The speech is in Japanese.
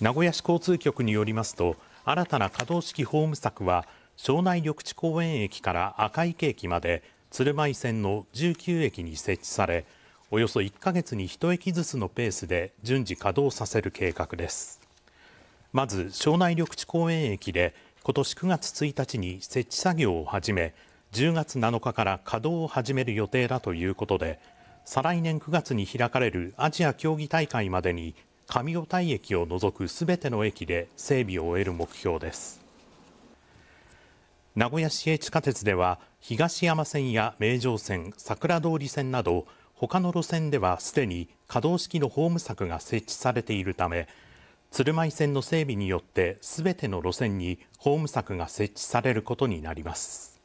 名古屋市交通局によりますと新たな可動式ホーム柵は庄内緑地公園駅から赤池駅まで鶴舞線の19駅に設置されおよそ1か月に1駅ずつのペースで順次稼働させる計画ですまず庄内緑地公園駅で今年9月1日に設置作業を始め10月7日から稼働を始める予定だということで再来年9月に開かれるアジア競技大会までに上尾体駅を除くすべての駅で整備を終える目標です名古屋市営地下鉄では東山線や名城線桜通り線など他の路線ではすでに可動式のホーム柵が設置されているため鶴舞線の整備によってすべての路線にホーム柵が設置されることになります